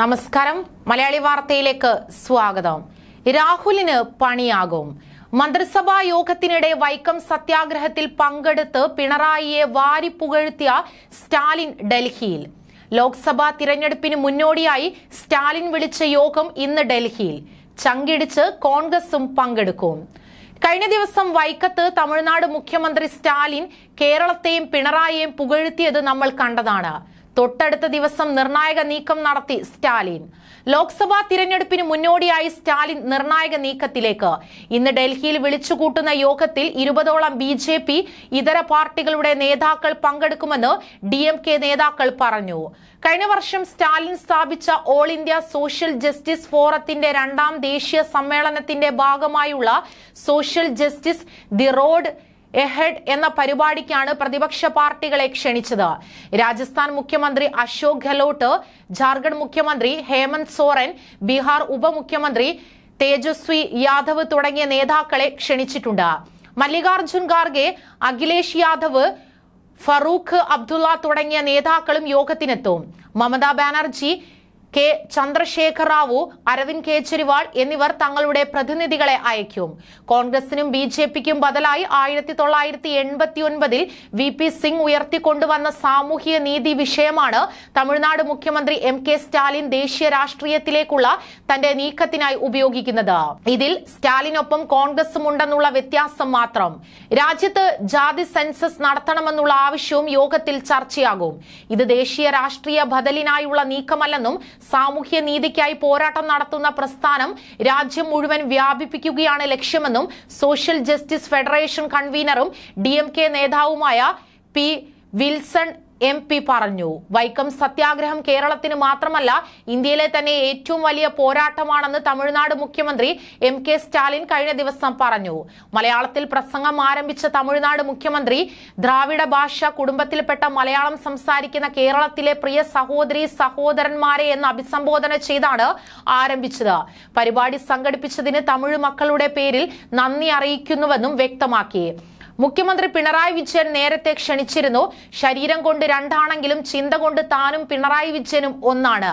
നമസ്കാരം മലയാളി വാർത്തയിലേക്ക് സ്വാഗതം രാഹുലിന് പണിയാകും മന്ത്രിസഭാ യോഗത്തിനിടെ വൈക്കം സത്യാഗ്രഹത്തിൽ പങ്കെടുത്ത് പിണറായിയെ പുകഴ്ത്തിയ സ്റ്റാലിൻ ഡൽഹിയിൽ ലോക്സഭാ തിരഞ്ഞെടുപ്പിന് മുന്നോടിയായി സ്റ്റാലിൻ വിളിച്ച യോഗം ഇന്ന് ഡൽഹിയിൽ ചങ്കിടിച്ച് കോൺഗ്രസും പങ്കെടുക്കും കഴിഞ്ഞ ദിവസം വൈക്കത്ത് തമിഴ്നാട് മുഖ്യമന്ത്രി സ്റ്റാലിൻ കേരളത്തെയും പിണറായിയെയും പുകഴ്ത്തിയത് നമ്മൾ കണ്ടതാണ് തൊട്ടടുത്ത ദിവസം നിർണായക നീക്കം നടത്തി സ്റ്റാലിൻ ലോക്സഭാ തിരഞ്ഞെടുപ്പിന് മുന്നോടിയായി സ്റ്റാലിൻ നിർണായക നീക്കത്തിലേക്ക് ഇന്ന് ഡൽഹിയിൽ വിളിച്ചുകൂട്ടുന്ന യോഗത്തിൽ ഇരുപതോളം ബി ജെ പി ഇതര പാർട്ടികളുടെ നേതാക്കൾ പങ്കെടുക്കുമെന്ന് ഡി എം കെ നേതാക്കൾ പറഞ്ഞു കഴിഞ്ഞ വർഷം സ്റ്റാലിൻ സ്ഥാപിച്ച ഓൾ ഇന്ത്യ സോഷ്യൽ ജസ്റ്റിസ് ഫോറത്തിന്റെ രണ്ടാം ദേശീയ സമ്മേളനത്തിന്റെ ഭാഗമായുള്ള social justice the road ahead എന്ന പരിപാടിക്കാണ് പ്രതിപക്ഷ പാർട്ടികളെ ക്ഷണിച്ചത് രാജസ്ഥാൻ മുഖ്യമന്ത്രി അശോക് ഗെഹ്ലോട്ട് ജാർഖണ്ഡ് മുഖ്യമന്ത്രി ഹേമന്ത് സോറൻ ബീഹാർ ഉപമുഖ്യമന്ത്രി തേജസ്വി യാദവ് തുടങ്ങിയ നേതാക്കളെ ക്ഷണിച്ചിട്ടുണ്ട് മല്ലികാർജുൻ ഖാർഗെ അഖിലേഷ് യാദവ് ഫറൂഖ് അബ്ദുള്ള തുടങ്ങിയ നേതാക്കളും യോഗത്തിനെത്തും മമതാ ബാനർജി കെ ചന്ദ്രശേഖർ റാവു അരവിന്ദ് കെജ്രിവാൾ എന്നിവർ തങ്ങളുടെ പ്രതിനിധികളെ അയക്കും കോൺഗ്രസിനും ബി ജെ പിക്കും ബദലായി ആയിരത്തി തൊള്ളായിരത്തി എൺപത്തിയൊൻപതിൽ വി പി സിംഗ് ഉയർത്തിക്കൊണ്ടുവന്ന സാമൂഹ്യ നീതി വിഷയമാണ് തമിഴ്നാട് മുഖ്യമന്ത്രി എം കെ സ്റ്റാലിൻ ദേശീയ രാഷ്ട്രീയത്തിലേക്കുള്ള തന്റെ നീക്കത്തിനായി ഉപയോഗിക്കുന്നത് ഇതിൽ സ്റ്റാലിനൊപ്പം കോൺഗ്രസും ഉണ്ടെന്നുള്ള വ്യത്യാസം മാത്രം രാജ്യത്ത് ജാതി സെൻസസ് നടത്തണമെന്നുള്ള ആവശ്യവും യോഗത്തിൽ ചർച്ചയാകും ഇത് ദേശീയ രാഷ്ട്രീയ ബദലിനായുള്ള നീക്കമല്ലെന്നും സാമൂഹ്യ നീതിക്കായി പോരാട്ടം നടത്തുന്ന പ്രസ്ഥാനം രാജ്യം മുഴുവൻ വ്യാപിപ്പിക്കുകയാണ് ലക്ഷ്യമെന്നും സോഷ്യൽ ജസ്റ്റിസ് ഫെഡറേഷൻ കൺവീനറും ഡി നേതാവുമായ പി വിൽസൺ എം പി പറഞ്ഞു വൈക്കം സത്യാഗ്രഹം കേരളത്തിന് മാത്രമല്ല ഇന്ത്യയിലെ തന്നെ ഏറ്റവും വലിയ പോരാട്ടമാണെന്ന് തമിഴ്നാട് മുഖ്യമന്ത്രി എം കെ സ്റ്റാലിൻ കഴിഞ്ഞ ദിവസം പറഞ്ഞു മലയാളത്തിൽ പ്രസംഗം ആരംഭിച്ച തമിഴ്നാട് മുഖ്യമന്ത്രി ദ്രാവിഡ ഭാഷ കുടുംബത്തിൽപ്പെട്ട മലയാളം സംസാരിക്കുന്ന കേരളത്തിലെ പ്രിയ സഹോദരി സഹോദരന്മാരെ എന്ന് അഭിസംബോധന ചെയ്താണ് ആരംഭിച്ചത് പരിപാടി സംഘടിപ്പിച്ചതിന് തമിഴ് മക്കളുടെ പേരിൽ നന്ദി അറിയിക്കുന്നുവെന്നും വ്യക്തമാക്കി മുഖ്യമന്ത്രി പിണറായി വിജയൻ നേരത്തെ ക്ഷണിച്ചിരുന്നു ശരീരം കൊണ്ട് രണ്ടാണെങ്കിലും ചിന്ത കൊണ്ട് താനും പിണറായി വിജയനും ഒന്നാണ്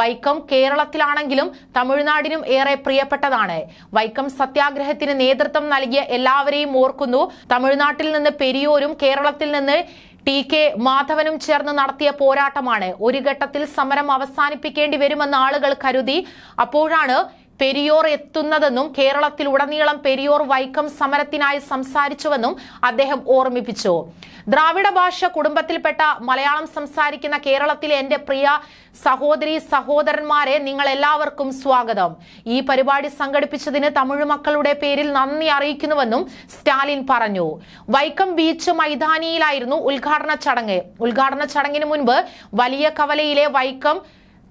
വൈക്കം കേരളത്തിലാണെങ്കിലും തമിഴ്നാടിനും ഏറെ പ്രിയപ്പെട്ടതാണ് വൈക്കം സത്യാഗ്രഹത്തിന് നേതൃത്വം നൽകിയ എല്ലാവരെയും ഓർക്കുന്നു തമിഴ്നാട്ടിൽ നിന്ന് പെരിയോരും കേരളത്തിൽ നിന്ന് ടി കെ മാധവനും ചേർന്ന് നടത്തിയ പോരാട്ടമാണ് ഒരു ഘട്ടത്തിൽ സമരം അവസാനിപ്പിക്കേണ്ടി വരുമെന്ന് ആളുകൾ കരുതി അപ്പോഴാണ് പെരിയോർ എത്തുന്നതെന്നും ഉടനീളം പെരിയോർ വൈക്കം സമരത്തിനായി സംസാരിച്ചുവെന്നും അദ്ദേഹം ഓർമ്മിപ്പിച്ചു ദ്രാവിഡ ഭാഷ കുടുംബത്തിൽപ്പെട്ട മലയാളം സംസാരിക്കുന്ന കേരളത്തിലെ എന്റെ പ്രിയ സഹോദരി സഹോദരന്മാരെ നിങ്ങൾ എല്ലാവർക്കും സ്വാഗതം ഈ പരിപാടി സംഘടിപ്പിച്ചതിന് തമിഴ് മക്കളുടെ പേരിൽ നന്ദി അറിയിക്കുന്നുവെന്നും സ്റ്റാലിൻ പറഞ്ഞു വൈക്കം ബീച്ച് മൈതാനിയിലായിരുന്നു ഉദ്ഘാടന ചടങ്ങ് ഉദ്ഘാടന ചടങ്ങിന് മുൻപ് വലിയ കവലയിലെ വൈക്കം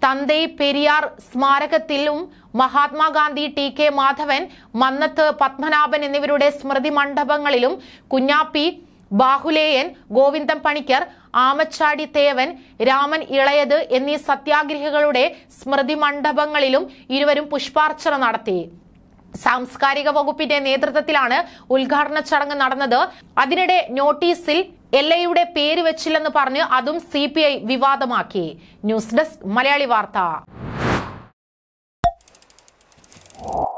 തന്തൈ പെരിയാർ സ്മാരകത്തിലും മഹാത്മാഗാന്ധി ടി കെ മാധവൻ മന്നത്ത് പത്മനാഭൻ എന്നിവരുടെ സ്മൃതി മണ്ഡപങ്ങളിലും കുഞ്ഞാപ്പി ബാഹുലേയൻ ഗോവിന്ദൻ പണിക്കർ ആമച്ചാടി തേവൻ രാമൻ ഇളയത് എന്നീ സത്യാഗ്രഹികളുടെ സ്മൃതി മണ്ഡപങ്ങളിലും ഇരുവരും പുഷ്പാർച്ചന നടത്തി സാംസ്കാരിക വകുപ്പിന്റെ നേതൃത്വത്തിലാണ് ഉദ്ഘാടന ചടങ്ങ് നടന്നത് അതിനിടെ നോട്ടീസിൽ എൽ എയുടെ പേര് വെച്ചില്ലെന്ന് പറഞ്ഞ് അതും സി വിവാദമാക്കി ന്യൂസ് ഡെസ്ക് മലയാളി വാർത്ത Oh.